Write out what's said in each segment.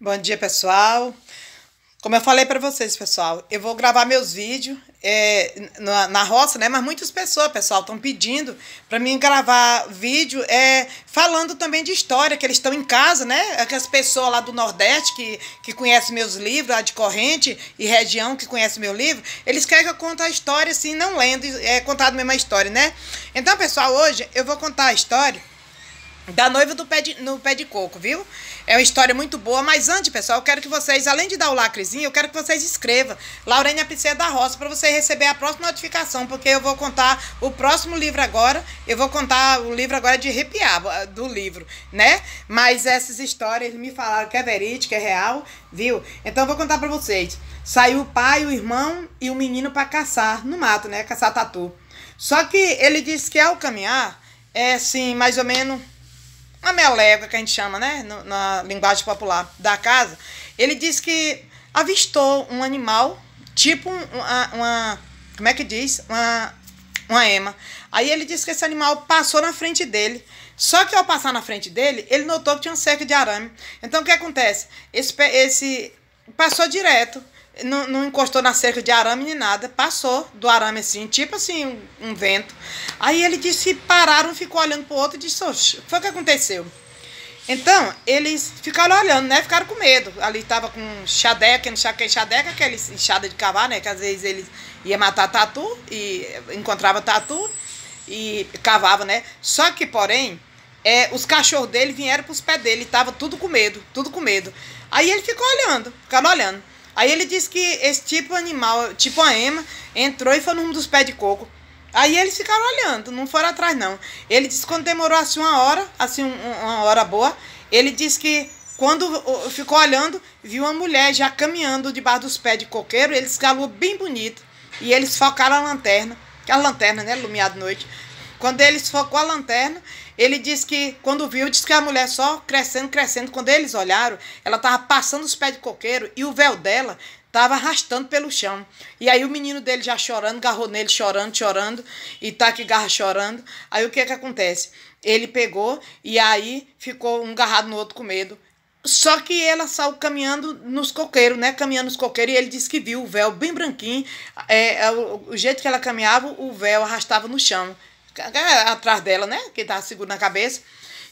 Bom dia, pessoal. Como eu falei para vocês, pessoal, eu vou gravar meus vídeos é, na, na, roça, né? Mas muitas pessoas, pessoal, estão pedindo para mim gravar vídeo é, falando também de história, que eles estão em casa, né? Aquelas pessoas lá do Nordeste que, que conhecem meus livros, lá de corrente e região que conhece meu livro, eles querem que eu conte a história assim, não lendo, é contado mesma história, né? Então, pessoal, hoje eu vou contar a história da noiva do pé de, no pé de coco, viu? É uma história muito boa, mas antes, pessoal, eu quero que vocês, além de dar o lacrezinho, eu quero que vocês escrevam Laurene Apicê da Roça para você receber a próxima notificação, porque eu vou contar o próximo livro agora, eu vou contar o livro agora de arrepiar do livro, né? Mas essas histórias me falaram que é verídica, é real, viu? Então eu vou contar para vocês. Saiu o pai, o irmão e o menino para caçar no mato, né? Caçar tatu. Só que ele disse que ao caminhar, é assim, mais ou menos uma meleca que a gente chama, né, na linguagem popular da casa, ele diz que avistou um animal, tipo uma, uma como é que diz, uma, uma ema. Aí ele disse que esse animal passou na frente dele. Só que ao passar na frente dele, ele notou que tinha um cerco de arame. Então o que acontece? Esse, esse passou direto não, não encostou na cerca de arame nem nada, passou do arame assim, tipo assim, um, um vento. Aí ele disse, pararam, ficou olhando pro outro e disse, oxe, foi o que aconteceu? Então, eles ficaram olhando, né? Ficaram com medo. Ali estava com xadeca, que xadeca, aquele enxada de cavar, né? Que às vezes eles ia matar tatu e encontrava tatu e cavava, né? Só que, porém, é, os cachorros dele vieram para os pés dele, estava tudo com medo, tudo com medo. Aí ele ficou olhando, ficaram olhando. Aí ele disse que esse tipo animal, tipo a Emma, entrou e foi num dos pés de coco. Aí eles ficaram olhando, não foram atrás não. Ele disse que quando demorou assim uma hora, assim uma hora boa, ele disse que quando ficou olhando, viu uma mulher já caminhando debaixo dos pés de coqueiro, ele escalou bem bonito. E eles focaram a lanterna, que a lanterna, né, ilumiada à noite. Quando eles focou a lanterna, ele disse que, quando viu, disse que a mulher só crescendo, crescendo. Quando eles olharam, ela estava passando os pés de coqueiro e o véu dela estava arrastando pelo chão. E aí o menino dele já chorando, garrou nele chorando, chorando, e tá que garra chorando. Aí o que que acontece? Ele pegou e aí ficou um garrado no outro com medo. Só que ela saiu caminhando nos coqueiros, né? Caminhando nos coqueiros, e ele disse que viu o véu bem branquinho. É, é, o, o jeito que ela caminhava, o véu arrastava no chão atrás dela, né? Que tava seguro na cabeça.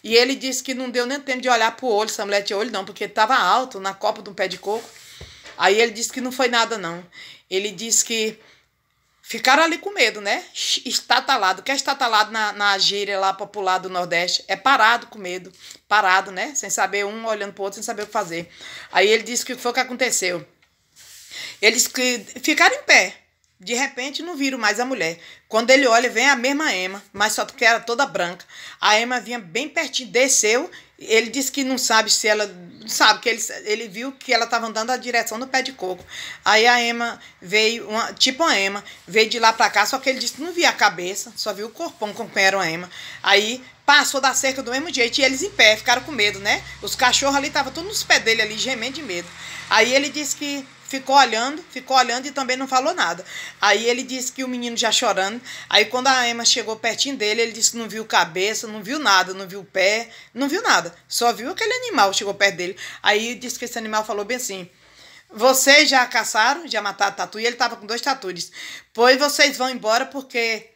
E ele disse que não deu nem tempo de olhar pro olho, mulher tinha olho, não, porque tava alto, na copa de um pé de coco. Aí ele disse que não foi nada, não. Ele disse que ficaram ali com medo, né? Estatalado. O que é estatalado na, na gíria lá popular do Nordeste? É parado com medo. Parado, né? Sem saber um olhando pro outro, sem saber o que fazer. Aí ele disse que foi o que aconteceu. Eles que ficaram em pé. De repente não viram mais a mulher. Quando ele olha, vem a mesma Emma, mas só que era toda branca. A Emma vinha bem pertinho, desceu. Ele disse que não sabe se ela. Sabe, que ele, ele viu que ela estava andando na direção do pé de coco. Aí a Emma veio, uma, tipo a Emma, veio de lá para cá, só que ele disse que não via a cabeça, só viu o corpão com quem era a Emma. Aí passou da cerca do mesmo jeito e eles em pé, ficaram com medo, né? Os cachorros ali estavam todos nos pés dele ali, gemendo de medo. Aí ele disse que ficou olhando, ficou olhando e também não falou nada. Aí ele disse que o menino já chorando. Aí quando a Emma chegou pertinho dele, ele disse que não viu cabeça, não viu nada, não viu pé, não viu nada. Só viu aquele animal chegou perto dele. Aí disse que esse animal falou bem assim: "Vocês já caçaram, já mataram tatu?" E ele estava com dois tatus. "Pois vocês vão embora porque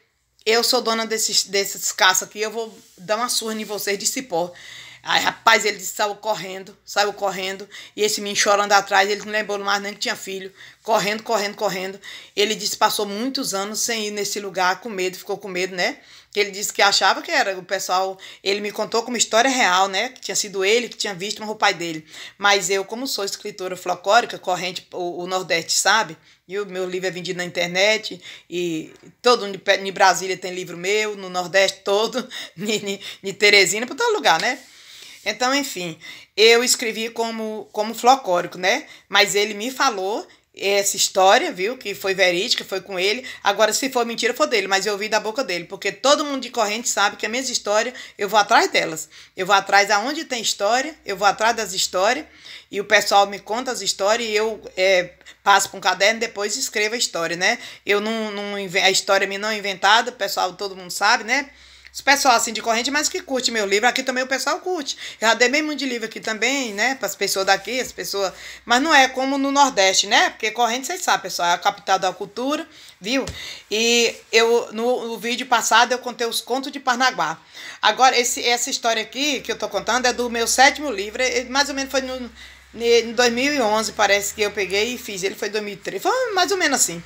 eu sou dona desses desses caça aqui, eu vou dar uma surra em vocês de cipó." Aí, rapaz, ele saiu correndo, saiu correndo, e esse menino chorando atrás, ele não lembrou mais nem que tinha filho, correndo, correndo, correndo. Ele disse passou muitos anos sem ir nesse lugar, com medo, ficou com medo, né? Ele disse que achava que era o pessoal. Ele me contou como história real, né? Que tinha sido ele que tinha visto, mas o pai dele. Mas eu, como sou escritora flocórica, corrente, o, o Nordeste sabe, e o meu livro é vendido na internet, e todo mundo em Brasília tem livro meu, no Nordeste todo, em Teresina, para todo lugar, né? Então, enfim, eu escrevi como, como flocórico, né? Mas ele me falou essa história, viu? Que foi verídica, foi com ele. Agora, se for mentira, foi dele, mas eu ouvi da boca dele, porque todo mundo de corrente sabe que a minha história, eu vou atrás delas. Eu vou atrás aonde tem história, eu vou atrás das histórias, e o pessoal me conta as histórias e eu é, passo para um caderno e depois escrevo a história, né? Eu não, não a história é me não é inventada, o pessoal, todo mundo sabe, né? os pessoal assim de corrente, mas que curte meu livro. Aqui também o pessoal curte. Eu já dei bem muito de livro aqui também, né? Para as pessoas daqui, as pessoas. Mas não é como no Nordeste, né? Porque corrente, vocês sabem, pessoal, é a capital da cultura, viu? E eu, no, no vídeo passado, eu contei os contos de Parnaguá. Agora, esse, essa história aqui que eu tô contando é do meu sétimo livro. Mais ou menos foi no. Em 2011, parece que eu peguei e fiz. Ele foi em 2013. Foi mais ou menos assim.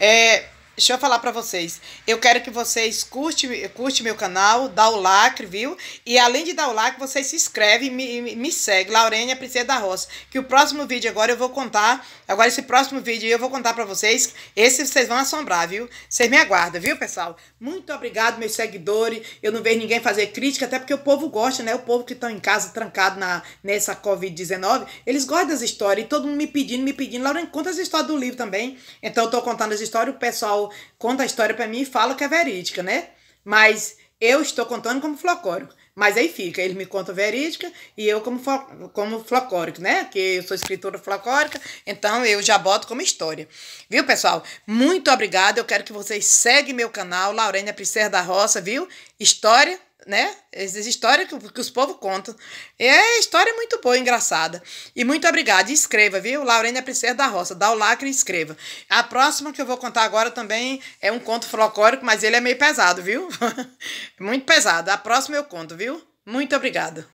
É, Deixa eu falar para vocês. Eu quero que vocês curtem curte meu canal, dá o lacre, viu? E além de dar o lacre, vocês se inscrevem e me, me segue, a Princesa da Roça. Que o próximo vídeo agora eu vou contar, agora esse próximo vídeo eu vou contar para vocês. Esse vocês vão assombrar, viu? Vocês me aguardam, viu, pessoal? Muito obrigado, meus seguidores. Eu não vejo ninguém fazer crítica, até porque o povo gosta, né? O povo que tá em casa trancado na, nessa Covid-19, eles gostam das histórias. E todo mundo me pedindo, me pedindo. Laurênia, conta as histórias do livro também. Então eu tô contando as histórias, o pessoal conta a história para mim e fala que é verídica, né? Mas eu estou contando como flocórico. Mas aí fica, ele me conta verídica e eu como, como flocórico, né? Que eu sou escritora flocórica, então eu já boto como história. Viu, pessoal? Muito obrigada. Eu quero que vocês seguem meu canal, Laurênia Prisser da Roça, viu? História né? Essas histórias que, que os povos contam. É história é muito boa, engraçada. E muito obrigada. escreva, viu? Laurena Princesa da Roça. Dá o lacre e escreva. A próxima que eu vou contar agora também é um conto folclórico, mas ele é meio pesado, viu? muito pesado. A próxima eu conto, viu? Muito obrigada.